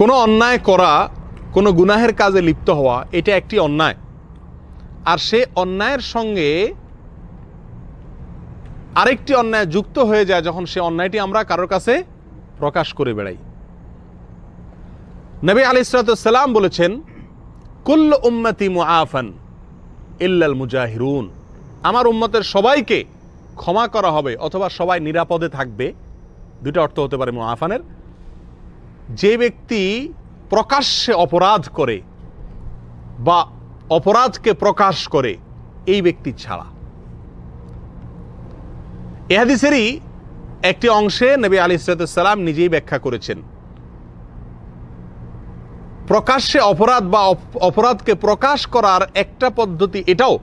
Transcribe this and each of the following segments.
কোনো অন্যায় করা কোনো গুনাহের কাজে লিপ্ত হওয়া এটা একটি অন্যায় আর সে অন্যায়ের সঙ্গে আরেকটি অন্যায় যুক্ত হয়ে যায় যখন সে অন্যায়টি আমরা কারোর কাছে প্রকাশ করে বেড়াই নবী আলি সালাম বলেছেন কুল্ল উম্মতি মুআফান ইল্লাল মুজাহিরুন আমার উম্মতের সবাইকে ক্ষমা করা হবে অথবা সবাই নিরাপদে থাকবে দুটা অর্থ হতে পারে মুআফানের যে ব্যক্তি প্রকাশ্যে অপরাধ করে বা অপরাধকে প্রকাশ করে এই ব্যক্তি ছাড়া এহাদিসেরই একটি অংশে নবী আলি সালাম নিজেই ব্যাখ্যা করেছেন প্রকাশ্যে অপরাধ বা অপরাধকে প্রকাশ করার একটা পদ্ধতি এটাও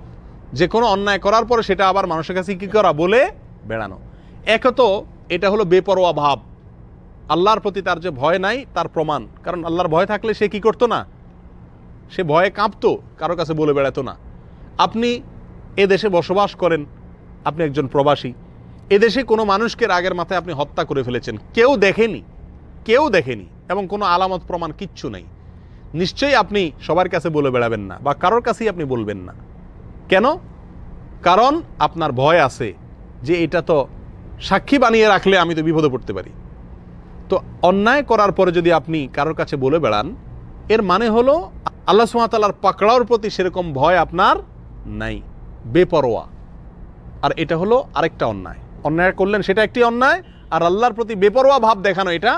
যে কোনো অন্যায় করার পরে সেটা আবার মানুষের কাছে কী করা বলে বেড়ানো একত এটা হলো বেপরোয়া ভাব আল্লাহর প্রতি তার যে ভয় নাই তার প্রমাণ কারণ আল্লাহর ভয় থাকলে সে কি করতো না সে ভয়ে কাঁপতো কারো কাছে বলে বেড়াতো না আপনি এ দেশে বসবাস করেন আপনি একজন প্রবাসী এদেশে কোনো মানুষকে রাগের মাথায় আপনি হত্যা করে ফেলেছেন কেউ দেখেনি কেউ দেখেনি এবং কোনো আলামত প্রমাণ কিচ্ছু নেই নিশ্চয়ই আপনি সবার কাছে বলে বেড়াবেন না বা কারোর কাছেই আপনি বলবেন না কেন কারণ আপনার ভয় আছে যে এটা তো সাক্ষী বানিয়ে রাখলে আমি তো বিপদে পড়তে পারি তো অন্যায় করার পরে যদি আপনি কারোর কাছে বলে বেড়ান এর মানে হলো আল্লাহ সুমাতালার পাকড়াওর প্রতি সেরকম ভয় আপনার নাই বেপরোয়া আর এটা হলো আরেকটা অন্যায় অন্যায় করলেন সেটা একটি অন্যায় আর আল্লাহর প্রতি বেপরোয়া ভাব দেখানো এটা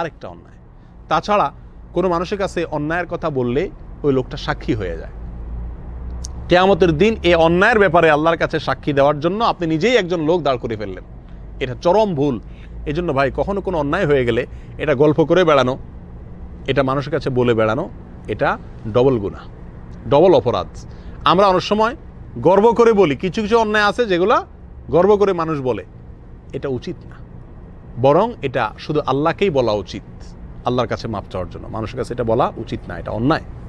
আরেকটা অন্যায় তাছাড়া কোনো মানুষের কাছে অন্যায়ের কথা বললে ওই লোকটা সাক্ষী হয়ে যায় কেয়ামতের দিন এ অন্যায়ের ব্যাপারে আল্লাহর কাছে সাক্ষী দেওয়ার জন্য আপনি নিজেই একজন লোক দাঁড় করে ফেললেন এটা চরম ভুল এজন্য ভাই কখনো কোনো অন্যায় হয়ে গেলে এটা গল্প করে বেড়ানো এটা মানুষের কাছে বলে বেড়ানো এটা ডবল গুণা ডবল অপরাধ আমরা অনেক সময় গর্ব করে বলি কিছু কিছু অন্যায় আছে যেগুলো গর্ব করে মানুষ বলে এটা উচিত না বরং এটা শুধু আল্লাহকেই বলা উচিত আল্লাহর কাছে মাপ চাওয়ার জন্য মানুষের কাছে এটা বলা উচিত না এটা অন্যায়